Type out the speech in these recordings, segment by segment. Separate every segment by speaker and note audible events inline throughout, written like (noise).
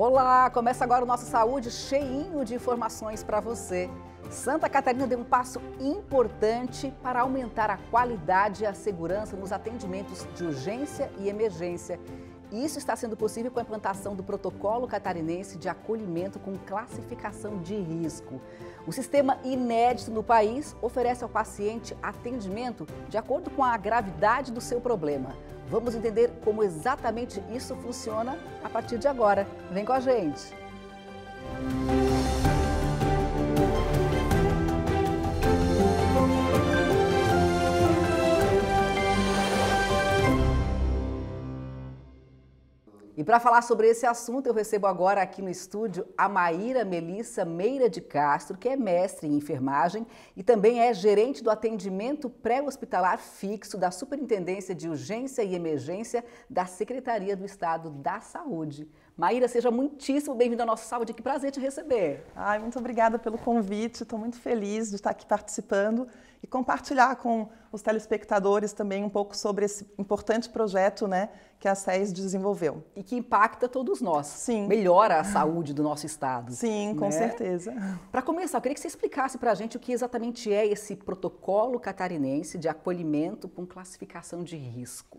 Speaker 1: Olá, começa agora o nosso Saúde cheinho de informações para você. Santa Catarina deu um passo importante para aumentar a qualidade e a segurança nos atendimentos de urgência e emergência isso está sendo possível com a implantação do Protocolo Catarinense de Acolhimento com Classificação de Risco. O sistema inédito no país oferece ao paciente atendimento de acordo com a gravidade do seu problema. Vamos entender como exatamente isso funciona a partir de agora. Vem com a gente! E para falar sobre esse assunto, eu recebo agora aqui no estúdio a Maíra Melissa Meira de Castro, que é mestre em enfermagem e também é gerente do atendimento pré-hospitalar fixo da Superintendência de Urgência e Emergência da Secretaria do Estado da Saúde. Maíra, seja
Speaker 2: muitíssimo bem-vinda ao nosso sábado. Que prazer te receber. Ai, muito obrigada pelo convite. Estou muito feliz de estar aqui participando e compartilhar com os telespectadores também um pouco sobre esse importante projeto né, que a SES desenvolveu. E que impacta todos nós. Sim. Melhora a saúde
Speaker 1: do nosso estado. Sim, com né? certeza.
Speaker 2: Para começar, eu queria que você explicasse para a
Speaker 1: gente o que exatamente é esse protocolo catarinense de acolhimento com classificação de risco.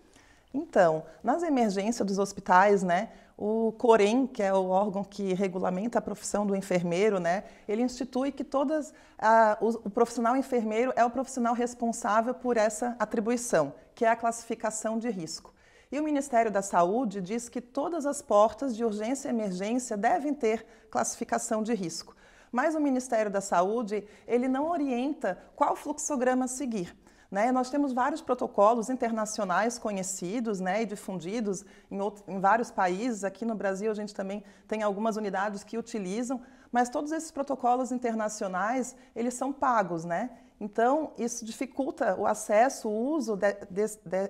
Speaker 2: Então, nas emergências dos hospitais, né, o COREN, que é o órgão que regulamenta a profissão do enfermeiro, né, ele institui que todas a, o, o, profissional enfermeiro é o profissional responsável por essa atribuição, que é a classificação de risco. E o Ministério da Saúde diz que todas as portas de urgência e emergência devem ter classificação de risco. Mas o Ministério da Saúde, ele não orienta qual fluxograma seguir. Né? Nós temos vários protocolos internacionais conhecidos né, e difundidos em, outro, em vários países. Aqui no Brasil, a gente também tem algumas unidades que utilizam, mas todos esses protocolos internacionais, eles são pagos, né? Então, isso dificulta o acesso, o uso de, de,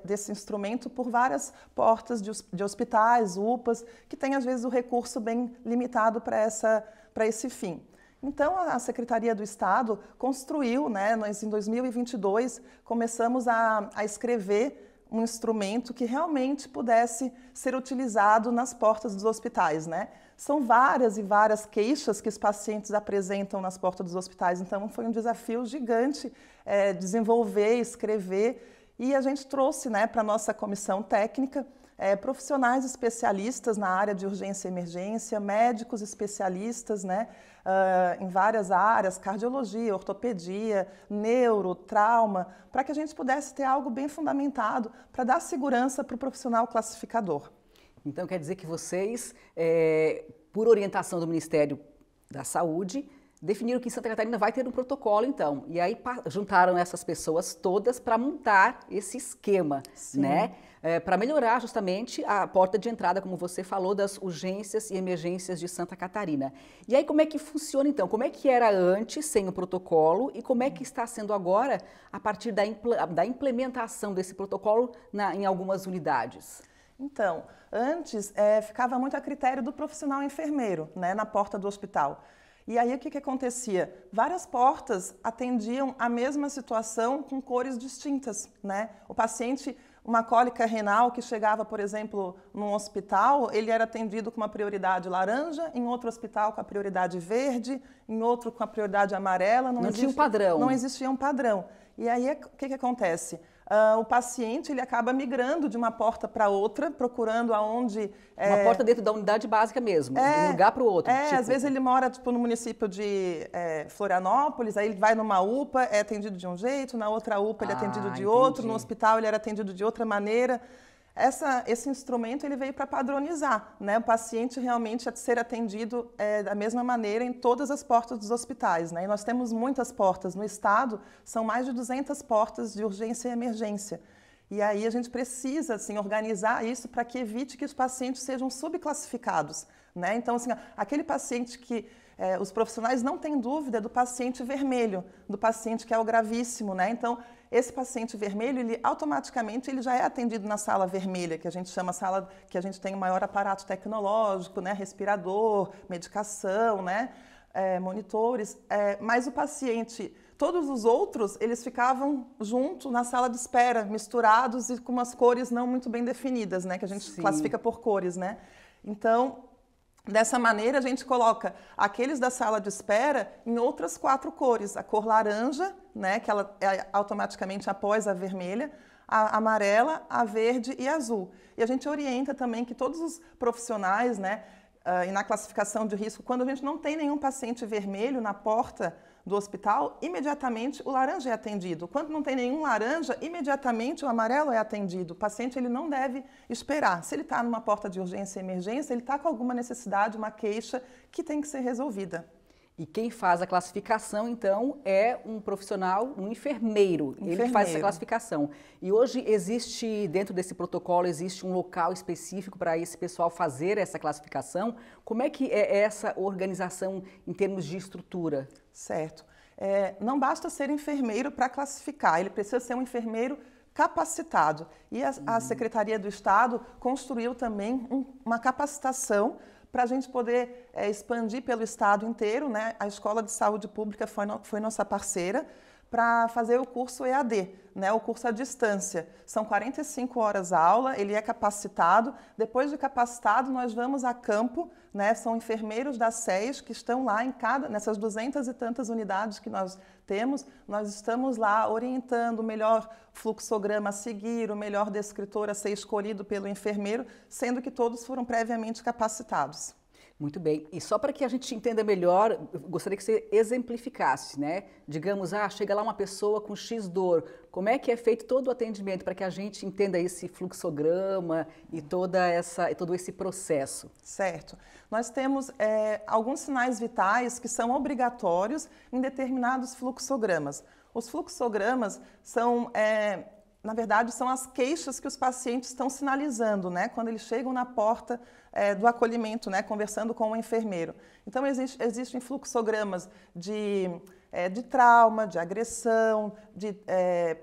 Speaker 2: desse instrumento por várias portas de, de, hospitais, UPAs, que têm, às vezes, o recurso bem limitado para esse fim. Então, a Secretaria do Estado construiu, né, nós em 2022 começamos a, a escrever um instrumento que realmente pudesse ser utilizado nas portas dos hospitais, né? São várias e várias queixas que os pacientes apresentam nas portas dos hospitais, então foi um desafio gigante é, desenvolver, escrever, e a gente trouxe né, para a nossa comissão técnica é, profissionais especialistas na área de urgência e emergência, médicos especialistas, né? uh, em várias áreas, cardiologia, ortopedia, neuro, trauma, para que a gente pudesse ter algo bem fundamentado para dar segurança para o profissional classificador. Então quer dizer que vocês, é,
Speaker 1: por orientação do Ministério da Saúde, definiram que em Santa Catarina vai ter um protocolo, então. E aí juntaram essas pessoas todas para montar esse esquema, Sim. né? é, para melhorar justamente a porta de entrada, como você falou, das urgências e emergências de Santa Catarina. E aí, como é que funciona então? Como é que era antes, sem o protocolo, e como é que está sendo agora a partir da, impl da implementação desse protocolo
Speaker 2: na, em algumas unidades? Então, antes é, ficava muito a critério do profissional enfermeiro, né, na porta do hospital. E aí o que, que acontecia? Várias portas atendiam a mesma situação com cores distintas, né? O paciente uma cólica renal que chegava, por exemplo, num hospital, ele era atendido com uma prioridade laranja, em outro hospital com a prioridade verde, em outro com a prioridade amarela. Não, não existe, tinha um padrão. Não existia um padrão. E aí, o que, que acontece? uh, o paciente ele acaba migrando de uma porta para outra, procurando aonde... É... Uma eh, porta dentro da unidade básica mesmo, é, de um é, lugar para o outro. É, tipo. às vezes ele mora tipo, no município de é, Florianópolis, aí ele vai numa UPA, é atendido de um jeito, na outra UPA ele é ah, atendido de entendi. outro, no hospital ele era atendido de outra maneira. Essa, esse instrumento ele veio para padronizar né, o paciente realmente a ser atendido é, da mesma maneira em todas as portas dos hospitais. Né? E nós temos muitas portas no estado, são mais de 200 portas de urgência e emergência. E aí a gente precisa assim, organizar isso para que evite que os pacientes sejam subclassificados. Né? Então, assim, aquele paciente que é, os profissionais não têm dúvida do paciente vermelho, do paciente que é o gravíssimo. Né? Então, esse paciente vermelho, ele automaticamente ele já é atendido na sala vermelha, que a gente chama sala que a gente tem o maior aparato tecnológico, né? respirador, medicação, né? É, monitores, é, mas o paciente, todos os outros, eles ficavam junto na sala de espera, misturados e com umas cores não muito bem definidas, né? Que a gente Sim. classifica por cores, né? Então, Dessa maneira, a gente coloca aqueles da sala de espera em outras quatro cores: a cor laranja, né, que ela é automaticamente após a vermelha, a amarela, a verde e a azul. E a gente orienta também que todos os profissionais, né, ah, e na classificação de risco, quando a gente não tem nenhum paciente vermelho na porta do hospital, imediatamente o laranja é atendido. Quando não tem nenhum laranja, imediatamente o amarelo é atendido. O paciente ele não deve esperar. Se ele está numa porta de urgência e emergência, ele está com alguma necessidade, uma queixa que tem que ser resolvida. E quem faz a classificação, então, é
Speaker 1: um profissional, um enfermeiro. enfermeiro. Ele faz essa classificação. E hoje existe, dentro desse protocolo, existe um local específico para esse pessoal fazer essa classificação.
Speaker 2: Como é que é essa organização em termos de estrutura? Certo. É, não basta ser enfermeiro para classificar, ele precisa ser um enfermeiro capacitado. E a, a uhum. Secretaria do Estado construiu também um, uma capacitação para a gente poder é, expandir pelo estado inteiro. Né? A Escola de Saúde Pública foi, no, foi nossa parceira para fazer o curso EAD, né, o curso à distância. São 45 horas a aula, ele é capacitado. Depois de capacitado, nós vamos a campo, né, são enfermeiros da SES que estão lá em cada, nessas duzentas e tantas unidades que nós temos, nós estamos lá orientando o melhor fluxograma a seguir, o melhor descritor a ser escolhido pelo enfermeiro, sendo que todos foram previamente capacitados. Muito bem. E só para que a gente entenda melhor, gostaria que você exemplificasse, né?
Speaker 1: Digamos, ah, chega lá uma pessoa com X dor. Como é que é feito todo o atendimento para que a gente entenda
Speaker 2: esse fluxograma e toda essa, todo esse processo? Certo. Nós temos é, alguns sinais vitais que são obrigatórios em determinados fluxogramas. Os fluxogramas são é, na verdade, são as queixas que os pacientes estão sinalizando, né? Quando eles chegam na porta é, do acolhimento, né, conversando com o enfermeiro. Então, existe, existem fluxogramas de, é, de trauma, de agressão, de é,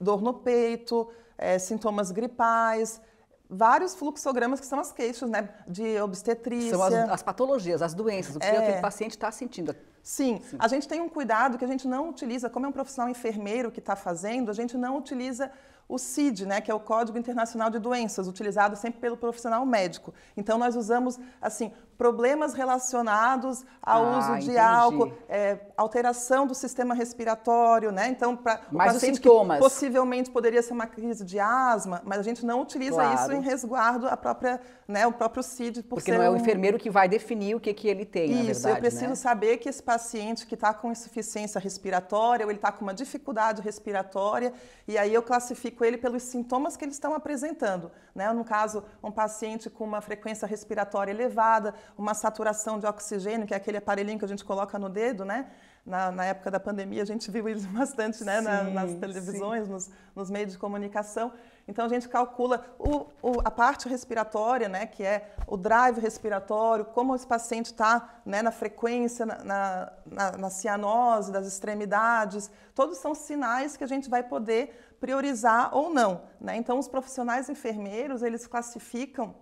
Speaker 2: dor no peito, é, sintomas gripais, vários fluxogramas que são as queixas né, de obstetrícia. São as, as patologias, as doenças, o que é. o paciente está sentindo. Sim, Sim, a gente tem um cuidado que a gente não utiliza, como é um profissional enfermeiro que está fazendo, a gente não utiliza o CID, né, que é o Código Internacional de Doenças, utilizado sempre pelo profissional médico. Então, nós usamos, assim, problemas relacionados ao ah, uso de entendi. álcool, é, alteração do sistema respiratório, né? Então, para o paciente sintomas. que possivelmente poderia ser uma crise de asma, mas a gente não utiliza claro. isso em resguardo à própria né, o próprio CID. Por Porque não é o enfermeiro que vai definir o que, que ele tem, Isso, na verdade. eu né? preciso né? saber que esse paciente que está com insuficiência respiratória ou ele está com uma dificuldade respiratória, e aí eu classifico ele pelos sintomas que eles estão apresentando. Né? No caso, um paciente com uma frequência respiratória elevada, uma saturação de oxigênio, que é aquele aparelhinho que a gente coloca no dedo, né? Na, na, época da pandemia, a gente viu isso (laughs) bastante né? Sim, na, nas televisões, nos, nos, meios de comunicação. Então a gente calcula o, o, a parte respiratória, né, que é o drive respiratório, como esse paciente está né, na frequência, na, na, na, cianose das extremidades, todos são sinais que a gente vai poder priorizar ou não. Né? Então os profissionais enfermeiros, eles classificam,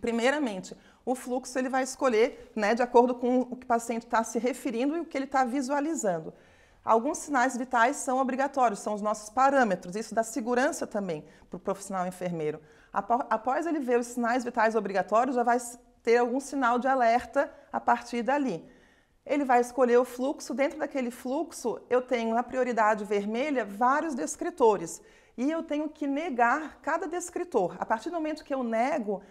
Speaker 2: primeiramente, o fluxo ele vai escolher né, de acordo com o que o paciente está se referindo e o que ele está visualizando. Alguns sinais vitais são obrigatórios, são os nossos parâmetros, isso dá segurança também para o profissional enfermeiro. Após ele ver os sinais vitais obrigatórios, já vai ter algum sinal de alerta a partir dali. Ele vai escolher o fluxo, dentro daquele fluxo eu tenho na prioridade vermelha vários descritores e eu tenho que negar cada descritor. A partir do momento que eu nego,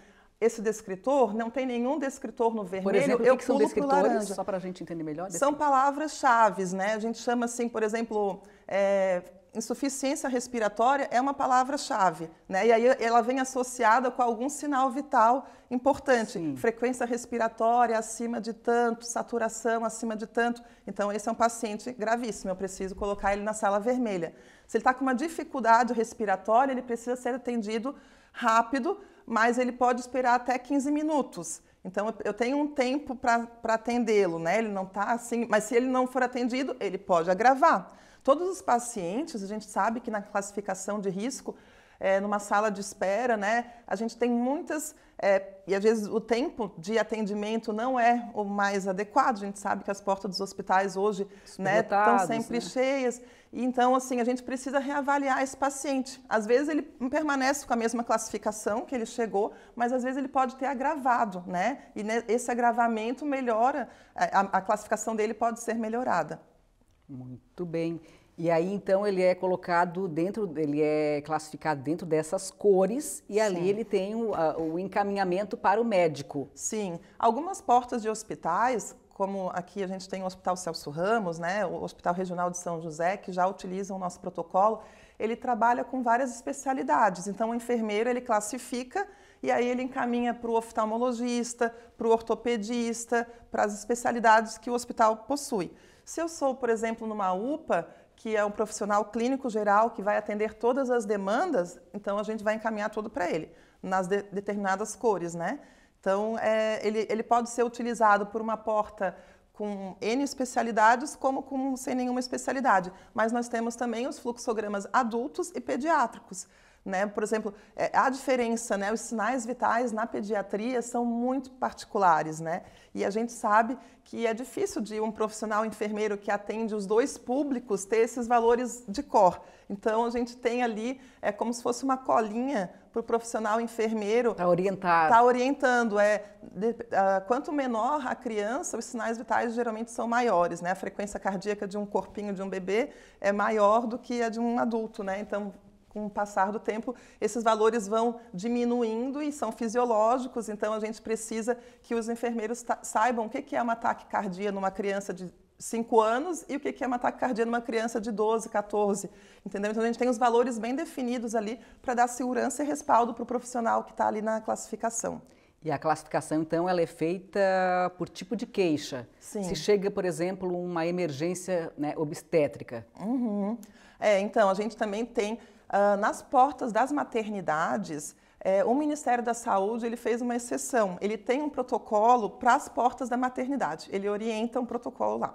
Speaker 2: esse descritor, não tem nenhum descritor no vermelho. Por exemplo, eu que, que são descritores? Só para
Speaker 1: a gente entender melhor. Descritor.
Speaker 2: São palavras-chave, né? A gente chama assim, por exemplo, é, insuficiência respiratória é uma palavra-chave, né? E aí ela vem associada com algum sinal vital importante, Sim. frequência respiratória acima de tanto, saturação acima de tanto. Então esse é um paciente gravíssimo, eu preciso colocar ele na sala vermelha. Se ele está com uma dificuldade respiratória, ele precisa ser atendido rápido mas ele pode esperar até 15 minutos. Então eu tenho um tempo para atendê-lo, né? Ele não está assim, mas se ele não for atendido, ele pode agravar. Todos os pacientes, a gente sabe que na classificação de risco, é, numa sala de espera, né? A gente tem muitas é, e às vezes o tempo de atendimento não é o mais adequado. A gente sabe que as portas dos hospitais hoje né, estão sempre né? cheias. E, então, assim, a gente precisa reavaliar esse paciente. Às vezes ele permanece com a mesma classificação que ele chegou, mas às vezes ele pode ter agravado, né? E esse agravamento melhora, é, a, a classificação dele pode ser melhorada.
Speaker 1: Muito bem. E aí então ele é colocado dentro, ele é classificado dentro dessas
Speaker 2: cores e Sim. ali ele tem o, a, o encaminhamento para o médico. Sim, algumas portas de hospitais como aqui a gente tem o Hospital Celso Ramos, né, o Hospital Regional de São José, que já utilizam o nosso protocolo, ele trabalha com várias especialidades. Então, o enfermeiro ele classifica e aí ele encaminha para o oftalmologista, para o ortopedista, para as especialidades que o hospital possui. Se eu sou, por exemplo, numa UPA, que é um profissional clínico geral que vai atender todas as demandas, então a gente vai encaminhar tudo para ele, nas de determinadas cores, né? Então, é, ele, ele pode ser utilizado por uma porta com N especialidades, como com, sem nenhuma especialidade. Mas nós temos também os fluxogramas adultos e pediátricos. Né? Por exemplo, é, a diferença, né? os sinais vitais na pediatria são muito particulares, né? E a gente sabe que é difícil de um profissional enfermeiro que atende os dois públicos ter esses valores de cor. Então a gente tem ali é como se fosse uma colinha para o profissional enfermeiro. Está orientado. Está orientando. É, de, ah, quanto menor a criança, os sinais vitais geralmente são maiores. Né? A frequência cardíaca de um corpinho de um bebê é maior do que a de um adulto. Né? Então com o passar do tempo, esses valores vão diminuindo e são fisiológicos, então a gente precisa que os enfermeiros saibam o que é uma taquicardia numa criança de 5 anos e o que é uma taquicardia numa criança de 12, 14, entendeu? Então a gente tem os valores bem definidos ali para dar segurança e respaldo para o profissional que está ali na classificação.
Speaker 1: E a classificação, então, ela é feita por tipo de queixa. Sim. Se chega, por exemplo, uma emergência né, obstétrica.
Speaker 2: Uhum. É, então, a gente também tem ah, nas portas das maternidades, é, o Ministério da Saúde ele fez uma exceção. Ele tem um protocolo para as portas da maternidade. Ele orienta um protocolo lá.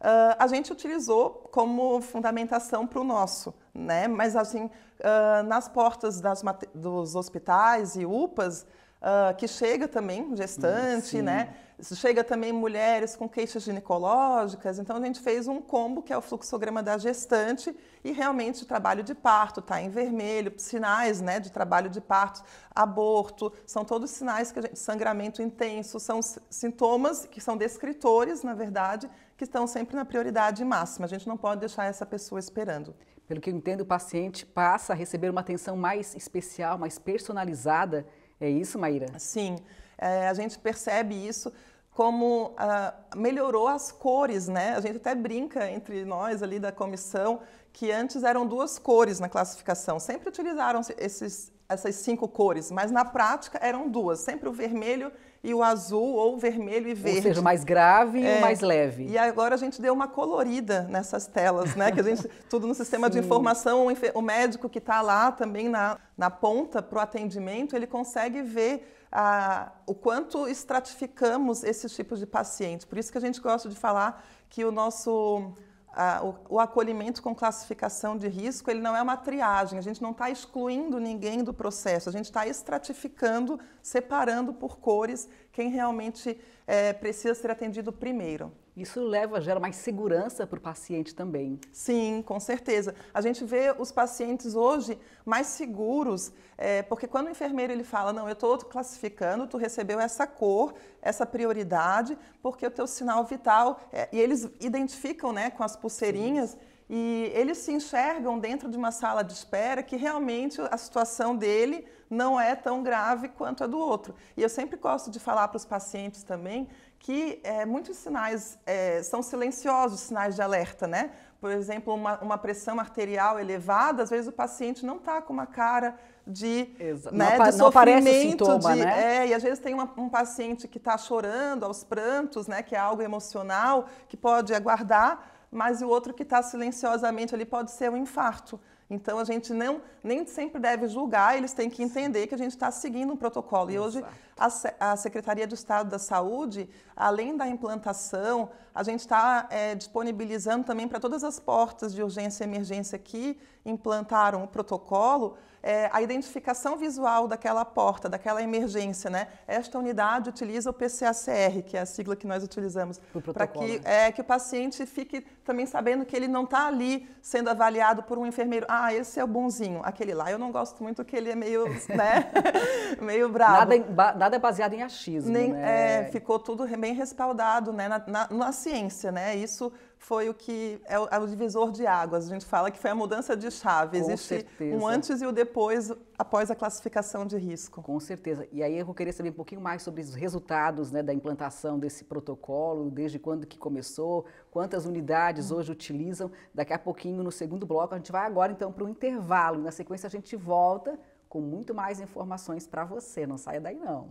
Speaker 2: Uh, a gente utilizou como fundamentação para o nosso, né? Mas assim, uh, nas portas das, dos hospitais e UPAs, uh, que chega também, gestante, Sim. né? Chega também mulheres com queixas ginecológicas. Então, a gente fez um combo que é o fluxograma da gestante e realmente o trabalho de parto está em vermelho, sinais né, de trabalho de parto, aborto, são todos sinais que a gente, sangramento intenso, são sintomas que são descritores, na verdade, que estão sempre na prioridade máxima. A gente não pode deixar essa pessoa esperando. Pelo que eu entendo, o paciente passa a receber uma atenção mais especial, mais personalizada é isso, Maíra? Sim. É, a gente percebe isso como ah, melhorou as cores, né? A gente até brinca entre nós ali da comissão que antes eram duas cores na classificação. Sempre utilizaram esses, essas cinco cores, mas na prática eram duas, sempre o vermelho e o azul, ou vermelho e verde. Ou seja, o mais grave é. e o é. mais leve. E agora a gente deu uma colorida nessas telas, né? Que a gente, (laughs) tudo no sistema de informação, o médico que está lá também na, na ponta para o atendimento, ele consegue ver a, ah, o quanto estratificamos esses tipos de pacientes. Por isso que a gente gosta de falar que o nosso a, o, o, acolhimento com classificação de risco ele não é uma triagem, a gente não está excluindo ninguém do processo, a gente está estratificando, separando por cores quem realmente é, precisa ser atendido primeiro. Isso leva, gera mais segurança para o paciente também. Sim, com certeza. A gente vê os pacientes hoje mais seguros, é, porque quando o enfermeiro ele fala, não, eu estou classificando, tu recebeu essa cor, essa prioridade, porque o teu sinal vital, é, e eles identificam né, com as pulseirinhas, Sim. E eles se enxergam dentro de uma sala de espera que realmente a situação dele não é tão grave quanto a do outro. E eu sempre gosto de falar para os pacientes também que é, muitos sinais é, são silenciosos, sinais de alerta, né? Por exemplo, uma, uma pressão arterial elevada, às vezes o paciente não está com uma cara de, né, não, de sofrimento. Sintoma, de, né? É, e às vezes tem uma, um paciente que está chorando aos prantos, né, que é algo emocional, que pode aguardar, mas o outro que está silenciosamente ali pode ser um infarto. Então a gente não, nem sempre deve julgar, eles têm que entender que a gente está seguindo um protocolo. E hoje a, a, Secretaria de Estado da Saúde, além da implantação, a gente está é, disponibilizando também para todas as portas de urgência e emergência que implantaram o protocolo é, a identificação visual daquela porta, daquela emergência, né? Esta unidade utiliza o PCACR, que é a sigla que nós utilizamos, para que, né? é, que o paciente fique também sabendo que ele não está ali sendo avaliado por um enfermeiro. Ah, esse é o bonzinho, aquele lá eu não gosto muito que ele é meio, (laughs) né? (laughs) meio bravo. Nada, nada, é baseado em achismo, Nem, né? É, ficou tudo bem respaldado, né? na, na, na ciência, né? Isso foi o que é o, é o, divisor de águas. A gente fala que foi a mudança de chave. Com Existe certeza. um antes e o um depois após a
Speaker 1: classificação de risco. Com certeza. E aí eu queria saber um pouquinho mais sobre os resultados né, da implantação desse protocolo, desde quando que começou, quantas unidades hoje utilizam. Daqui a pouquinho, no segundo bloco, a gente vai agora então para um intervalo. Na sequência, a gente volta com muito mais informações para você. Não saia daí não.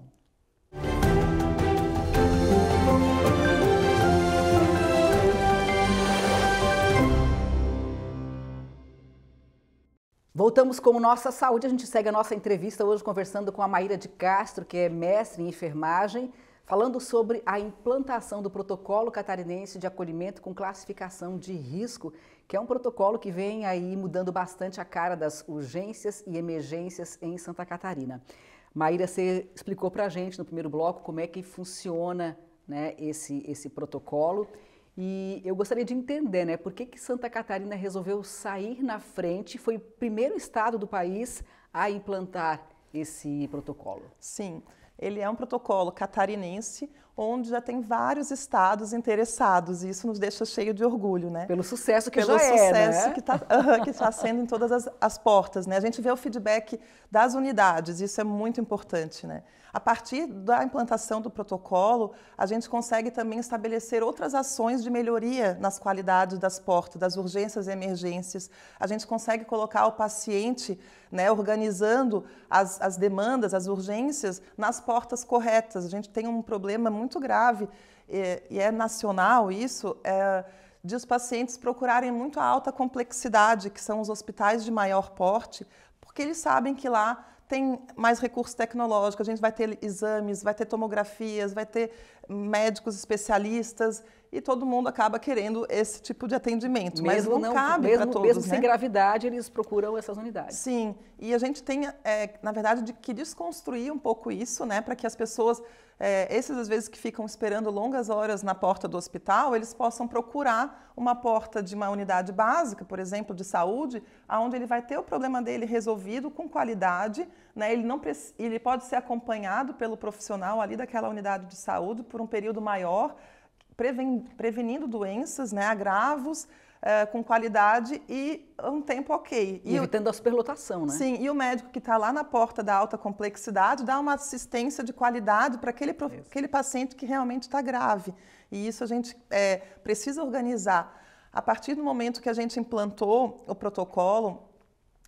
Speaker 1: Música Voltamos com Nossa Saúde. A gente segue a nossa entrevista hoje conversando com a Maíra de Castro, que é mestre em enfermagem, falando sobre a implantação do protocolo catarinense de acolhimento com classificação de risco, que é um protocolo que vem aí mudando bastante a cara das urgências e emergências em Santa Catarina. Maíra, você explicou para a gente no primeiro bloco como é que funciona né, esse, esse protocolo e eu gostaria de entender, né, por que, que Santa Catarina resolveu sair na frente, foi o primeiro estado do país a implantar esse protocolo?
Speaker 2: Sim, ele é um protocolo catarinense, onde já tem vários estados interessados, e isso nos deixa cheio de orgulho, né? Pelo sucesso que Pelo já sucesso é, né? que está tá sendo em todas as, as, portas, né? A gente vê o feedback das unidades, isso é muito importante, né? A partir da implantação do protocolo, a gente consegue também estabelecer outras ações de melhoria nas qualidades das portas, das urgências e emergências. A gente consegue colocar o paciente, né, organizando as, as demandas, as urgências, nas portas corretas. A gente tem um problema muito muito grave, e, e é nacional isso, é, de os pacientes procurarem muito a alta complexidade, que são os hospitais de maior porte, porque eles sabem que lá tem mais recursos tecnológicos, a gente vai ter exames, vai ter tomografias, vai ter médicos especialistas, e todo mundo acaba querendo esse tipo de atendimento. Mesmo mas não, não cabe para todos. Mesmo né? sem gravidade, eles procuram essas unidades. Sim, e a gente tem, é, na verdade, de que desconstruir um pouco isso, né, para que as pessoas, é, esses às vezes que ficam esperando longas horas na porta do hospital, eles possam procurar uma porta de uma unidade básica, por exemplo, de saúde, aonde ele vai ter o problema dele resolvido com qualidade, né, ele, não, ele pode ser acompanhado pelo profissional ali daquela unidade de saúde por um período maior preven prevenindo doenças, né, agravos, Uh, com qualidade e um tempo ok. E, evitando o, a superlotação, né? Sim, e o médico que está lá na porta da alta complexidade dá uma assistência de qualidade para aquele, aquele paciente que realmente está grave. E isso a gente é, precisa organizar. A partir do momento que a gente implantou o protocolo,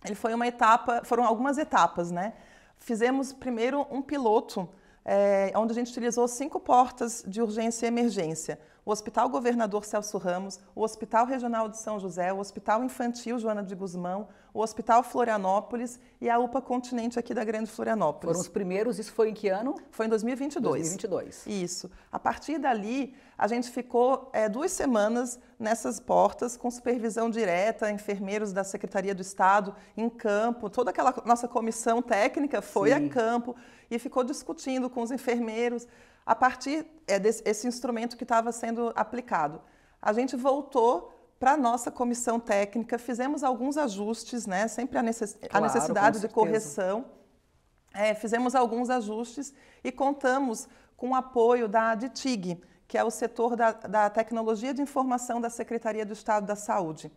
Speaker 2: ele foi uma etapa, foram algumas etapas, né? Fizemos primeiro um piloto é, onde a gente utilizou cinco portas de urgência e emergência o Hospital Governador Celso Ramos, o Hospital Regional de São José, o Hospital Infantil Joana de Guzmão, o Hospital Florianópolis e a UPA Continente aqui da Grande Florianópolis. Foram os primeiros, isso foi em que ano? Foi em 2022. 2022. Isso. A partir dali, a gente ficou é, duas semanas nessas portas com supervisão direta, enfermeiros da Secretaria do Estado em campo, toda aquela nossa comissão técnica foi Sim. a campo e ficou discutindo com os enfermeiros a partir é, desse instrumento que estava sendo aplicado. A gente voltou para a nossa comissão técnica, fizemos alguns ajustes, né? sempre a, necess claro, a necessidade de correção. É, fizemos alguns ajustes e contamos com o apoio da DITIG, que é o setor da, da tecnologia de informação da Secretaria do Estado da Saúde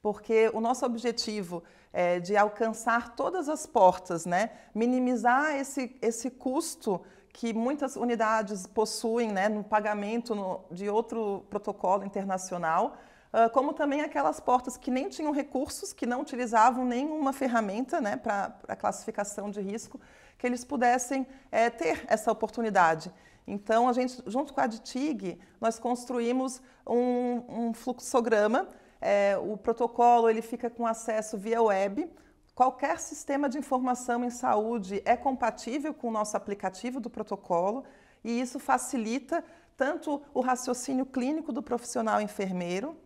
Speaker 2: porque o nosso objetivo é de alcançar todas as portas, né? minimizar esse, esse custo que muitas unidades possuem né, no pagamento no, de outro protocolo internacional, uh, como também aquelas portas que nem tinham recursos, que não utilizavam nenhuma ferramenta né, para a classificação de risco, que eles pudessem é, ter essa oportunidade. Então, a gente, junto com a DTIG nós construímos um, um fluxograma. É, o protocolo ele fica com acesso via web, Qualquer sistema de informação em saúde é compatível com o nosso aplicativo do protocolo e isso facilita tanto o raciocínio clínico do profissional enfermeiro,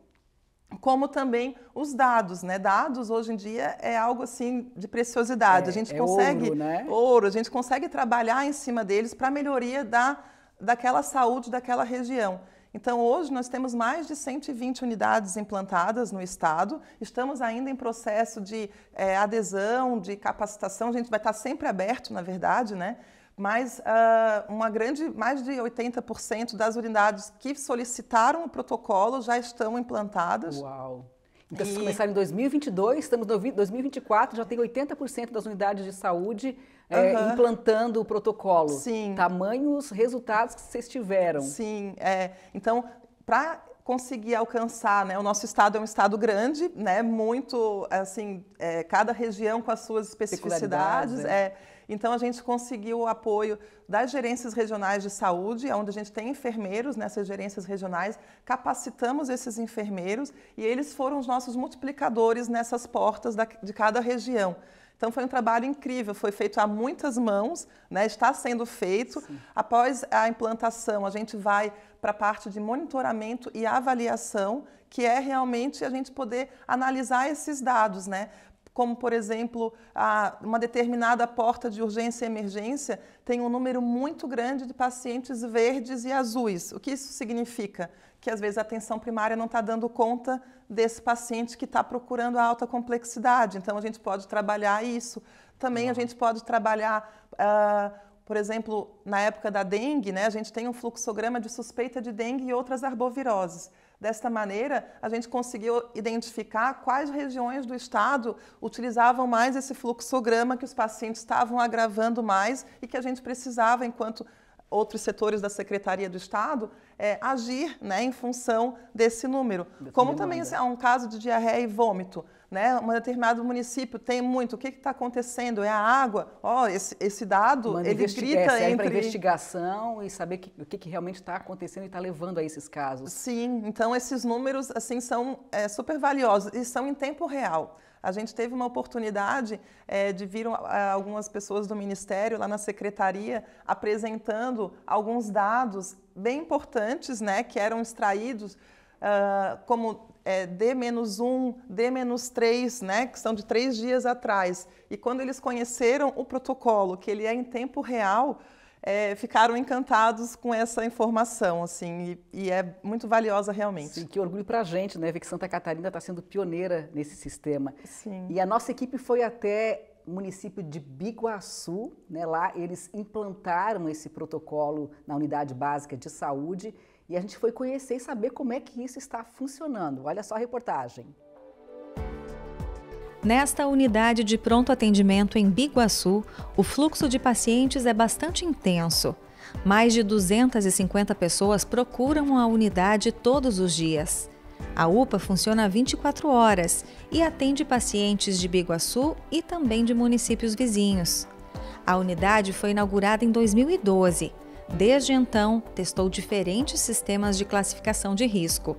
Speaker 2: como também os dados, né? Dados hoje em dia é algo assim de preciosidade. É, a gente é consegue ouro, né? ouro, a gente consegue trabalhar em cima deles para melhoria da daquela saúde daquela região. Então, hoje nós temos mais de 120 unidades implantadas no estado, estamos ainda em processo de é, adesão, de capacitação, a gente vai estar sempre aberto, na verdade, né? mas uh, uma grande, mais de 80% das unidades que solicitaram o protocolo já estão implantadas. Uau! Então, e... vocês
Speaker 1: começaram em 2022, estamos em 2024, já tem 80% das unidades de saúde é, uhum.
Speaker 2: implantando o protocolo. Sim. Tamanhos, resultados que vocês tiveram. Sim. É, então, para conseguir alcançar, né? O nosso estado é um estado grande, né? Muito, assim, é, cada região com as suas especificidades. É. é. Então, a gente conseguiu o apoio das gerências regionais de saúde, onde a gente tem enfermeiros nessas gerências regionais, capacitamos esses enfermeiros e eles foram os nossos multiplicadores nessas portas da, de cada região. Então foi um trabalho incrível, foi feito a muitas mãos, né? está sendo feito. Sim. Após a implantação, a gente vai para a parte de monitoramento e avaliação, que é realmente a gente poder analisar esses dados, né? como, por exemplo, uma determinada porta de urgência e emergência tem um número muito grande de pacientes verdes e azuis. O que isso significa? que às vezes a atenção primária não está dando conta desse paciente que está procurando a alta complexidade. Então a gente pode trabalhar isso. Também a gente pode trabalhar, uh, por exemplo, na época da dengue, né, a gente tem um fluxograma de suspeita de dengue e outras arboviroses. Desta maneira, a gente conseguiu identificar quais regiões do estado utilizavam mais esse fluxograma que os pacientes estavam agravando mais e que a gente precisava, enquanto outros setores da Secretaria do Estado é, agir né, em função desse número. Como também há é um caso de diarreia e vômito. Né? Um determinado município tem muito, o que está acontecendo? É a água? Oh, esse, esse dado, Manda ele grita é, entre... para
Speaker 1: investigação e saber que, o que, que realmente está acontecendo e
Speaker 2: está levando a esses casos. Sim, então esses números assim são é, super valiosos e são em tempo real. A gente teve uma oportunidade é, de vir ah, algumas pessoas do Ministério lá na Secretaria apresentando alguns dados bem importantes, né, que eram extraídos uh, como é, D-1, D-3, né, que são de três dias atrás. E quando eles conheceram o protocolo, que ele é em tempo real, é, ficaram encantados com essa informação, assim, e, e é muito valiosa realmente. Sim, que orgulho para a gente, né, ver que Santa Catarina está sendo pioneira
Speaker 1: nesse sistema. Sim. E a nossa equipe foi até o município de Biguaçu, né, lá eles implantaram esse protocolo na unidade básica de saúde e a gente foi conhecer e saber como é que isso está funcionando. Olha só a reportagem.
Speaker 3: Nesta unidade de pronto atendimento em Biguaçu, o fluxo de pacientes é bastante intenso. Mais de 250 pessoas procuram a unidade todos os dias. A UPA funciona 24 horas e atende pacientes de Biguaçu e também de municípios vizinhos. A unidade foi inaugurada em 2012. Desde então, testou diferentes sistemas de classificação de risco.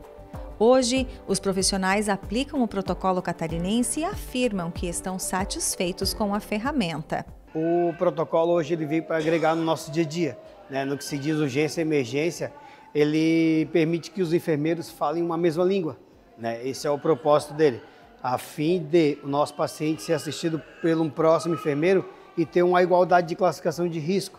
Speaker 3: Hoje, os profissionais aplicam o protocolo catarinense e afirmam que estão satisfeitos com a ferramenta. O
Speaker 1: protocolo hoje ele veio para agregar no nosso dia a dia, né? no que se diz urgência e emergência, ele permite que os enfermeiros falem uma mesma língua. Né? Esse é o propósito dele, a fim de o nosso paciente ser assistido por um próximo enfermeiro e ter uma igualdade de classificação de risco,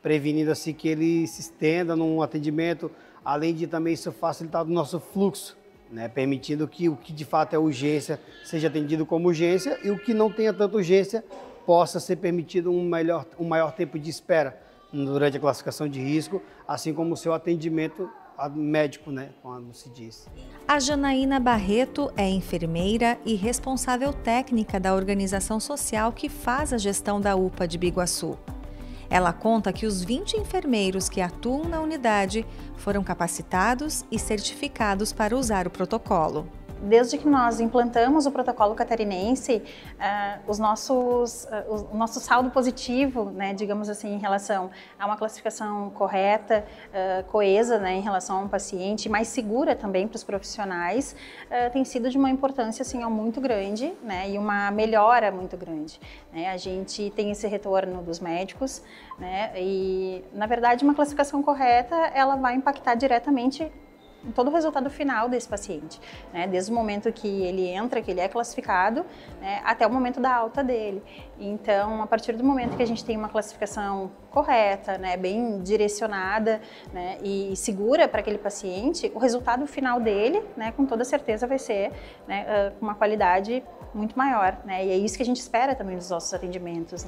Speaker 1: prevenindo assim que ele se estenda num atendimento, além de também isso facilitar o nosso fluxo né, permitindo que o que de fato é urgência seja atendido como urgência e o que não tenha tanta urgência possa ser permitido um, melhor, um maior tempo de espera durante a classificação de risco, assim como o seu atendimento médico, né, como se diz.
Speaker 3: A Janaína Barreto é enfermeira e responsável técnica da organização social que faz a gestão da UPA de Biguaçu. Ela conta que os 20 enfermeiros que atuam na unidade foram capacitados e certificados para usar o protocolo desde que nós implantamos o protocolo catarinense, uh, os nossos, uh, o nosso saldo positivo, né, digamos assim, em relação a uma classificação correta, uh, coesa né, em relação a um paciente, mais segura também para os profissionais, tem sido de uma importância assim, muito grande né, e uma melhora muito grande. Né? A gente tem esse retorno dos médicos né, e, na verdade, uma classificação correta ela vai impactar diretamente todo o resultado final desse paciente, né? desde o momento que ele entra, que ele é classificado, né? até o momento da alta dele. Então, a partir do momento que a gente tem uma classificação correta, né? bem direcionada né? e segura para aquele paciente, o resultado final dele, né? com toda certeza, vai ser né? ah, com uma qualidade muito maior. E é isso que a gente espera também dos nossos atendimentos.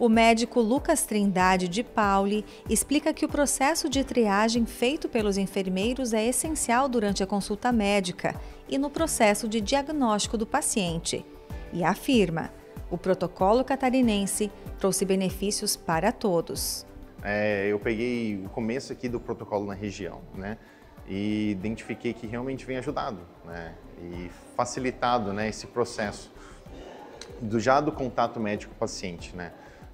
Speaker 3: O médico Lucas Trindade de Pauli explica que o processo de triagem feito pelos enfermeiros é essencial durante a consulta médica e no processo de diagnóstico do paciente. E afirma: o protocolo catarinense trouxe benefícios para todos.
Speaker 2: É, eu peguei o começo aqui do protocolo na região, né? E identifiquei que realmente vem ajudado, né? E facilitado, né? Esse processo do já do contato médico-paciente, né?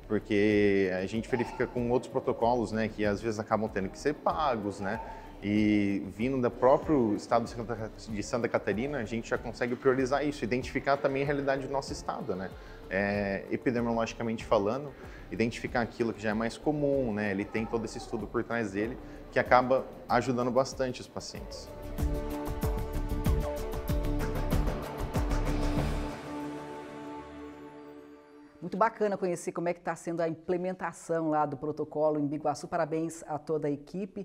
Speaker 2: porque a gente verifica com outros protocolos, né, que às vezes acabam tendo que ser pagos, né, e vindo do próprio estado de Santa Catarina, a gente já consegue priorizar isso, identificar também a realidade do nosso estado, né? É, epidemiologicamente falando, identificar aquilo que já é mais comum, né? Ele tem todo esse estudo por trás dele que acaba ajudando bastante os pacientes.
Speaker 1: Muito bacana conhecer como é que está sendo a implementação lá do protocolo em Biguaçu. Parabéns a toda a equipe.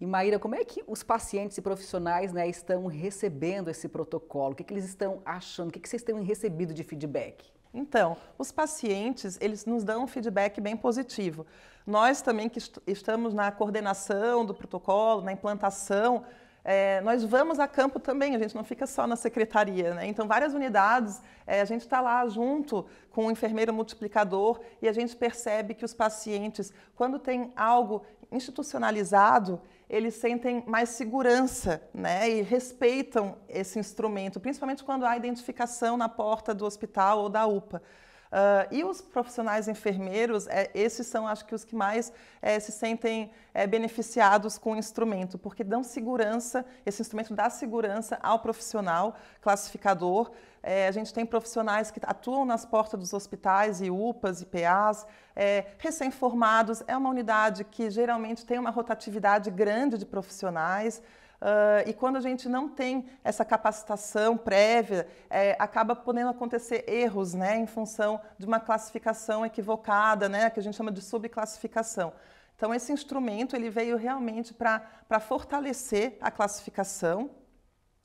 Speaker 1: E Maíra, como é que os pacientes e profissionais né, estão recebendo esse protocolo? O que, é que eles estão
Speaker 2: achando? O que, é que vocês têm recebido de feedback? Então, os pacientes, eles nos dão um feedback bem positivo. Nós também que est estamos na coordenação do protocolo, na implantação, é, nós vamos a campo também, a gente não fica só na secretaria, né? Então, várias unidades, é, a gente está lá junto com o enfermeiro multiplicador e a gente percebe que os pacientes, quando tem algo institucionalizado, eles sentem mais segurança, né? E respeitam esse instrumento, principalmente quando há identificação na porta do hospital ou da UPA. Uh, e os profissionais enfermeiros, é, esses são, acho que, os que mais é, se sentem é, beneficiados com o instrumento, porque dão segurança, esse instrumento dá segurança ao profissional classificador. É, a gente tem profissionais que atuam nas portas dos hospitais e UPAs e PAs, é, recém-formados, é uma unidade que geralmente tem uma rotatividade grande de profissionais. Uh, e quando a gente não tem essa capacitação prévia, é, acaba podendo acontecer erros né, em função de uma classificação equivocada, né, que a gente chama de subclassificação. Então, esse instrumento ele veio realmente para fortalecer a classificação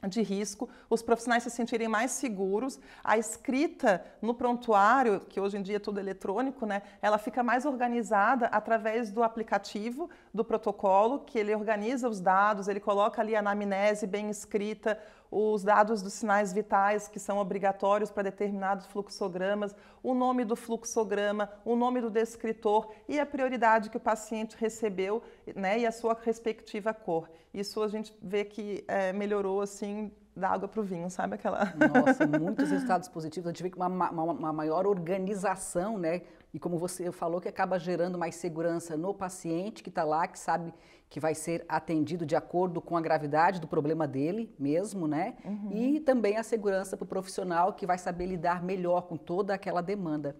Speaker 2: de risco, os profissionais se sentirem mais seguros, a escrita no prontuário, que hoje em dia é tudo eletrônico, né, ela fica mais organizada através do aplicativo, do protocolo, que ele organiza os dados, ele coloca ali a anamnese bem escrita, os dados dos sinais vitais que são obrigatórios para determinados fluxogramas, o nome do fluxograma, o nome do descritor e a prioridade que o paciente recebeu né, e a sua respectiva cor. Isso a gente vê que é, melhorou assim da água para o vinho, sabe aquela?
Speaker 1: Nossa, (laughs) muitos resultados positivos. A gente vê que uma, uma, uma, maior organização, né? E como você falou, que acaba gerando mais segurança no paciente que está lá, que sabe que vai ser atendido de acordo com a gravidade do problema dele mesmo, né? Uhum. E também a segurança para o profissional que vai saber lidar melhor com toda aquela demanda.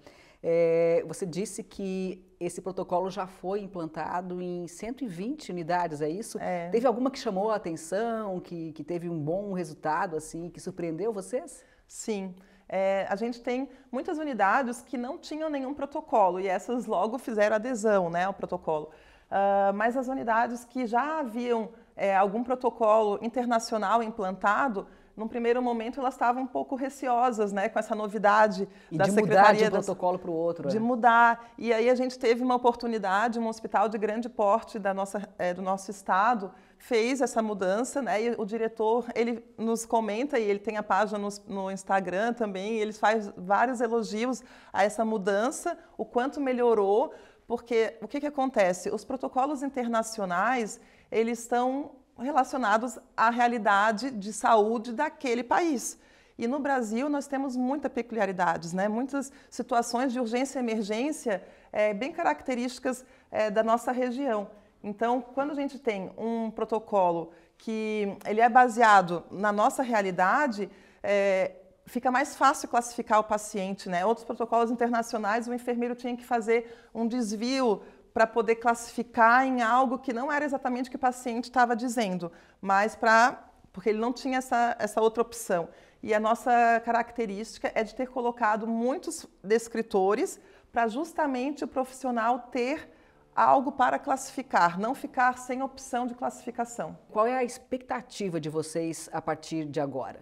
Speaker 1: É, você disse que esse protocolo já foi implantado em 120 unidades, é isso? É. Teve alguma que chamou a atenção, que, que teve um bom resultado, assim, que surpreendeu vocês?
Speaker 2: Sim. É, a gente tem muitas unidades que não tinham nenhum protocolo e essas logo fizeram adesão né, ao protocolo. Uh, mas as unidades que já haviam é, algum protocolo internacional implantado num primeiro momento elas estavam um pouco receosas, né, com essa novidade e da de secretaria mudar de um protocolo para o outro, de é. mudar. E aí a gente teve uma oportunidade, um hospital de grande porte da nossa, é, do nosso estado fez essa mudança, né? E o diretor ele nos comenta e ele tem a página no, no Instagram também. E ele faz vários elogios a essa mudança, o quanto melhorou, porque o que, que acontece? Os protocolos internacionais eles estão relacionados à realidade de saúde daquele país. E no Brasil nós temos muitas peculiaridades, né? muitas situações de urgência e emergência é, bem características é, da nossa região. Então, quando a gente tem um protocolo que ele é baseado na nossa realidade, é, fica mais fácil classificar o paciente. Né? Outros protocolos internacionais, o enfermeiro tinha que fazer um desvio para poder classificar em algo que não era exatamente o que o paciente estava dizendo, mas para porque ele não tinha essa, essa outra opção. E a nossa característica é de ter colocado muitos descritores para justamente o profissional ter algo para classificar, não ficar sem opção de classificação. Qual é a expectativa de vocês a partir de agora?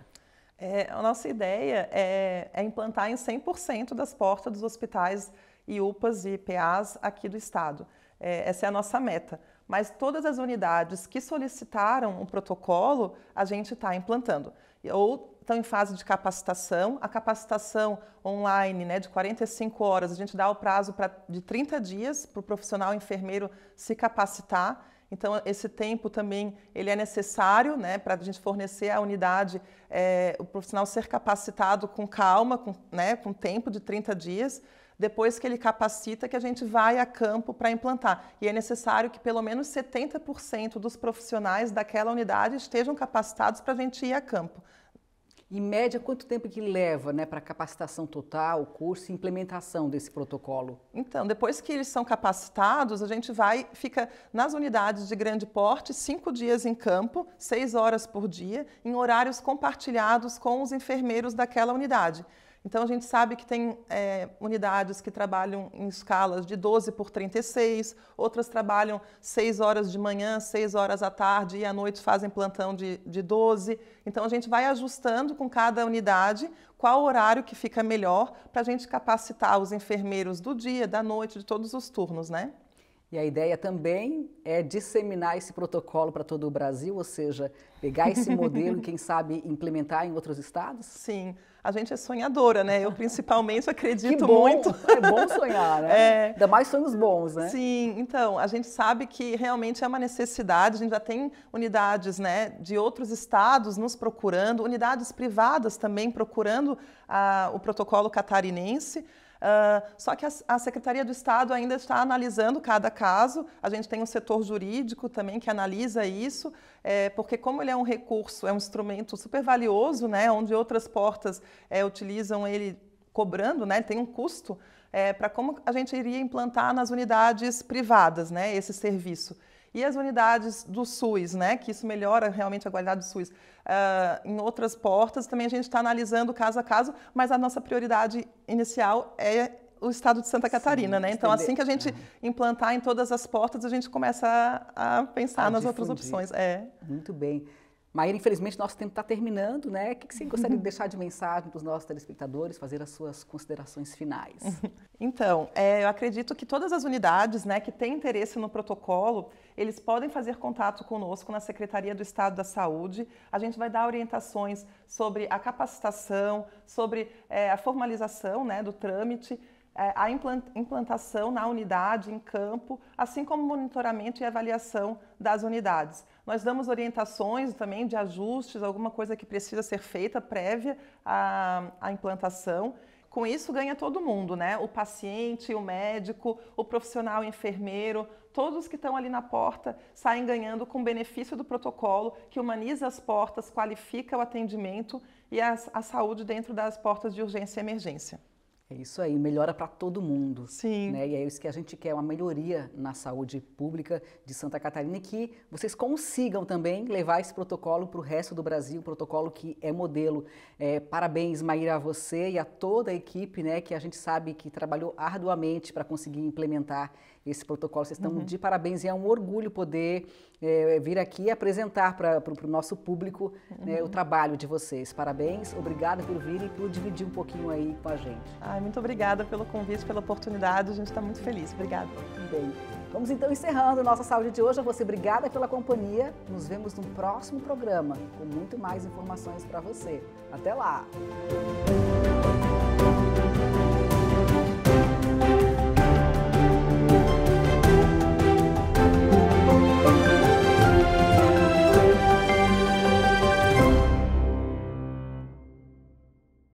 Speaker 2: É, a nossa ideia é, é implantar em 100% das portas dos hospitais e UPAs e IPAs aqui do estado. É, essa é a nossa meta. Mas todas as unidades que solicitaram o um protocolo, a gente está implantando. Ou estão em fase de capacitação. A capacitação online, né, de 45 horas, a gente dá o prazo pra, de 30 dias para o profissional enfermeiro se capacitar. Então, esse tempo também ele é necessário né, para a gente fornecer à unidade é, o profissional ser capacitado com calma, com, né, com tempo de 30 dias depois que ele capacita, que a gente vai a campo para implantar. E é necessário que pelo menos 70% dos profissionais daquela unidade estejam capacitados para a gente ir a campo. Em média, quanto tempo que leva né, para capacitação total, o curso e implementação desse protocolo? Então, depois que eles são capacitados, a gente vai, fica nas unidades de grande porte, cinco dias em campo, seis horas por dia, em horários compartilhados com os enfermeiros daquela unidade. Então, a gente sabe que tem é, unidades que trabalham em escalas de 12 por 36, outras trabalham 6 horas de manhã, 6 horas à tarde e à noite fazem plantão de, de 12. Então, a gente vai ajustando com cada unidade qual horário que fica melhor para a gente capacitar os enfermeiros do dia, da noite, de todos os turnos, né? E a ideia também é disseminar esse protocolo para todo
Speaker 1: o Brasil, ou seja, pegar esse (laughs) modelo e, quem sabe, implementar em outros estados? Sim,
Speaker 2: a gente é sonhadora, né? Eu principalmente acredito bom, muito. É bom sonhar, né? É... Ainda mais sonhos bons, né? Sim, então, a gente sabe que realmente é uma necessidade, a gente já tem unidades né, de outros estados nos procurando, unidades privadas também procurando ah, o protocolo catarinense. Uh, só que a, a, Secretaria do Estado ainda está analisando cada caso. A gente tem um setor jurídico também que analisa isso, é, porque como ele é um recurso, é um instrumento super valioso, né, onde outras portas é, utilizam ele cobrando, né, tem um custo. É, para como a gente iria implantar nas unidades privadas né, esse serviço. E as unidades do SUS, né, que isso melhora realmente a qualidade do SUS. Uh, em outras portas, também a gente está analisando caso a caso, mas a nossa prioridade inicial é o estado de Santa Catarina, Sim, né? Então, assim que a gente é. implantar em todas as portas, a gente começa a, a pensar a nas difundir. outras opções.
Speaker 1: É. Muito bem. Maíra, infelizmente, nosso tempo está terminando, né? O que, que você gostaria de (laughs) deixar de mensagem para
Speaker 2: os nossos telespectadores, fazer as suas considerações finais? (laughs) Então, é, eu acredito que todas as unidades né, que têm interesse no protocolo, eles podem fazer contato conosco na Secretaria do Estado da Saúde. A gente vai dar orientações sobre a capacitação, sobre é, a formalização né, do trâmite, é, a implantação na unidade, em campo, assim como monitoramento e avaliação das unidades. Nós damos orientações também de ajustes, alguma coisa que precisa ser feita prévia à, à implantação. Com isso ganha todo mundo, né? O paciente, o médico, o profissional o enfermeiro, todos que estão ali na porta saem ganhando com o benefício do protocolo que humaniza as portas, qualifica o atendimento e a, a saúde dentro das portas de urgência e emergência.
Speaker 1: É isso aí, melhora para todo mundo. Sim. Né? E é isso que a gente quer, uma melhoria na saúde pública de Santa Catarina e que vocês consigam também levar esse protocolo para o resto do Brasil, protocolo que é modelo. É, parabéns, Maíra, a você e a toda a equipe, né, que a gente sabe que trabalhou arduamente para conseguir implementar esse protocolo. Vocês estão uhum. de parabéns e é um orgulho poder é, vir aqui apresentar para o nosso público uhum. né, o uhum. trabalho de vocês. Parabéns, obrigada por vir e por dividir um pouquinho aí com a gente. Ai, muito obrigada pelo convite, pela oportunidade. A gente está muito feliz. Obrigada. Bem, vamos então encerrando nossa saúde de hoje. A você, obrigada pela companhia. Nos vemos no próximo programa com muito mais informações para você. Até lá!